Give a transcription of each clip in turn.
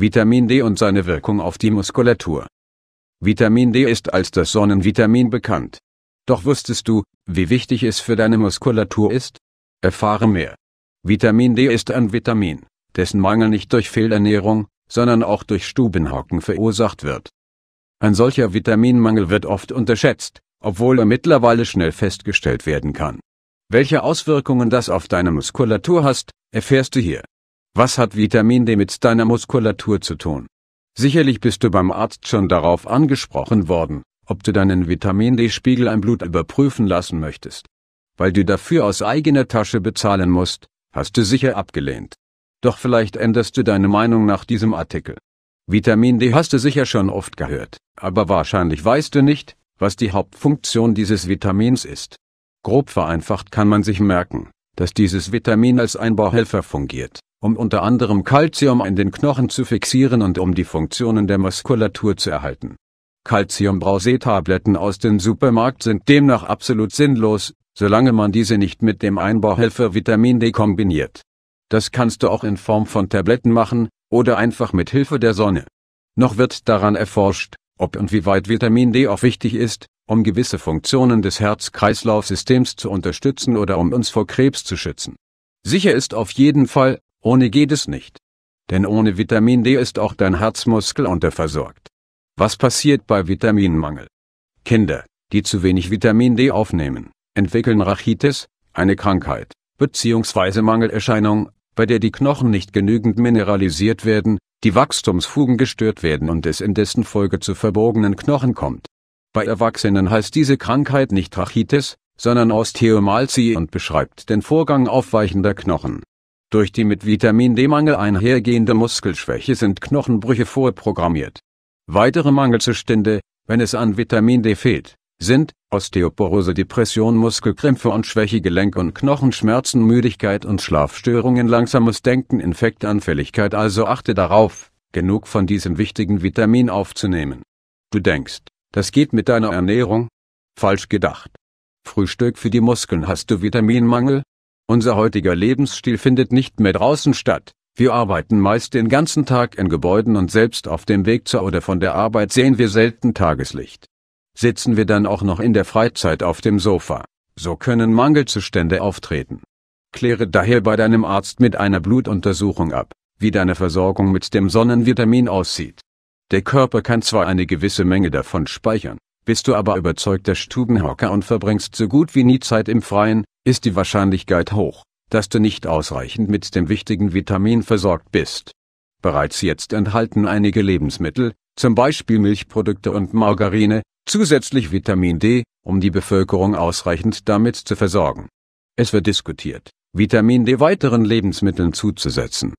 Vitamin D und seine Wirkung auf die Muskulatur. Vitamin D ist als das Sonnenvitamin bekannt. Doch wusstest du, wie wichtig es für deine Muskulatur ist? Erfahre mehr. Vitamin D ist ein Vitamin, dessen Mangel nicht durch Fehlernährung, sondern auch durch Stubenhocken verursacht wird. Ein solcher Vitaminmangel wird oft unterschätzt, obwohl er mittlerweile schnell festgestellt werden kann. Welche Auswirkungen das auf deine Muskulatur hast, erfährst du hier. Was hat Vitamin D mit deiner Muskulatur zu tun? Sicherlich bist du beim Arzt schon darauf angesprochen worden, ob du deinen Vitamin D-Spiegel im Blut überprüfen lassen möchtest. Weil du dafür aus eigener Tasche bezahlen musst, hast du sicher abgelehnt. Doch vielleicht änderst du deine Meinung nach diesem Artikel. Vitamin D hast du sicher schon oft gehört, aber wahrscheinlich weißt du nicht, was die Hauptfunktion dieses Vitamins ist. Grob vereinfacht kann man sich merken, dass dieses Vitamin als Einbauhelfer fungiert um unter anderem Calcium in den Knochen zu fixieren und um die Funktionen der Muskulatur zu erhalten. Calcium-Brausetabletten aus dem Supermarkt sind demnach absolut sinnlos, solange man diese nicht mit dem Einbauhelfer Vitamin D kombiniert. Das kannst du auch in Form von Tabletten machen oder einfach mit Hilfe der Sonne. Noch wird daran erforscht, ob und wie weit Vitamin D auch wichtig ist, um gewisse Funktionen des Herz-Kreislauf-Systems zu unterstützen oder um uns vor Krebs zu schützen. Sicher ist auf jeden Fall, ohne geht es nicht. Denn ohne Vitamin D ist auch dein Herzmuskel unterversorgt. Was passiert bei Vitaminmangel? Kinder, die zu wenig Vitamin D aufnehmen, entwickeln Rachitis, eine Krankheit, bzw. Mangelerscheinung, bei der die Knochen nicht genügend mineralisiert werden, die Wachstumsfugen gestört werden und es in dessen Folge zu verbogenen Knochen kommt. Bei Erwachsenen heißt diese Krankheit nicht Rachitis, sondern Osteomalzie und beschreibt den Vorgang aufweichender Knochen. Durch die mit Vitamin D-Mangel einhergehende Muskelschwäche sind Knochenbrüche vorprogrammiert. Weitere Mangelzustände, wenn es an Vitamin D fehlt, sind Osteoporose, Depression, Muskelkrämpfe und Schwäche, Gelenk- und Knochenschmerzen, Müdigkeit und Schlafstörungen, langsames Denken, Infektanfälligkeit. Also achte darauf, genug von diesem wichtigen Vitamin aufzunehmen. Du denkst, das geht mit deiner Ernährung? Falsch gedacht. Frühstück für die Muskeln hast du Vitaminmangel? Unser heutiger Lebensstil findet nicht mehr draußen statt. Wir arbeiten meist den ganzen Tag in Gebäuden und selbst auf dem Weg zur oder von der Arbeit sehen wir selten Tageslicht. Sitzen wir dann auch noch in der Freizeit auf dem Sofa, so können Mangelzustände auftreten. Kläre daher bei deinem Arzt mit einer Blutuntersuchung ab, wie deine Versorgung mit dem Sonnenvitamin aussieht. Der Körper kann zwar eine gewisse Menge davon speichern, bist du aber überzeugter Stubenhocker und verbringst so gut wie nie Zeit im Freien, ist die Wahrscheinlichkeit hoch, dass du nicht ausreichend mit dem wichtigen Vitamin versorgt bist. Bereits jetzt enthalten einige Lebensmittel, zum Beispiel Milchprodukte und Margarine, zusätzlich Vitamin D, um die Bevölkerung ausreichend damit zu versorgen. Es wird diskutiert, Vitamin D weiteren Lebensmitteln zuzusetzen.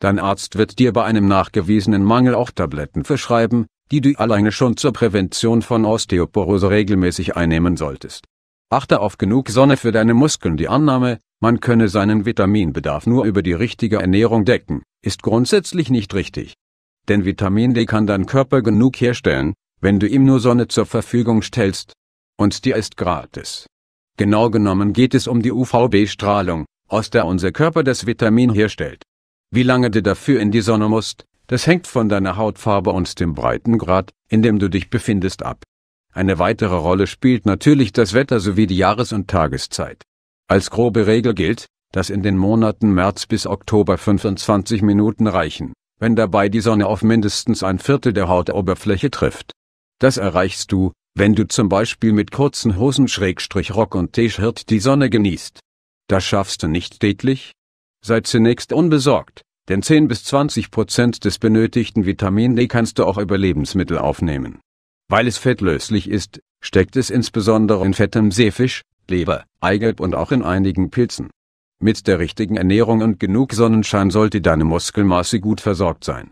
Dein Arzt wird dir bei einem nachgewiesenen Mangel auch Tabletten verschreiben, die du alleine schon zur Prävention von Osteoporose regelmäßig einnehmen solltest. Achte auf genug Sonne für deine Muskeln. Die Annahme, man könne seinen Vitaminbedarf nur über die richtige Ernährung decken, ist grundsätzlich nicht richtig. Denn Vitamin D kann dein Körper genug herstellen, wenn du ihm nur Sonne zur Verfügung stellst. Und dir ist gratis. Genau genommen geht es um die UVB-Strahlung, aus der unser Körper das Vitamin herstellt. Wie lange du dafür in die Sonne musst, das hängt von deiner Hautfarbe und dem Breitengrad, in dem du dich befindest ab. Eine weitere Rolle spielt natürlich das Wetter sowie die Jahres- und Tageszeit. Als grobe Regel gilt, dass in den Monaten März bis Oktober 25 Minuten reichen, wenn dabei die Sonne auf mindestens ein Viertel der Hautoberfläche trifft. Das erreichst du, wenn du zum Beispiel mit kurzen Hosen Schrägstrich Rock und T-Shirt die Sonne genießt. Das schaffst du nicht täglich? Sei zunächst unbesorgt, denn 10 bis 20 Prozent des benötigten Vitamin D kannst du auch über Lebensmittel aufnehmen. Weil es fettlöslich ist, steckt es insbesondere in fettem Seefisch, Leber, Eigelb und auch in einigen Pilzen. Mit der richtigen Ernährung und genug Sonnenschein sollte deine Muskelmasse gut versorgt sein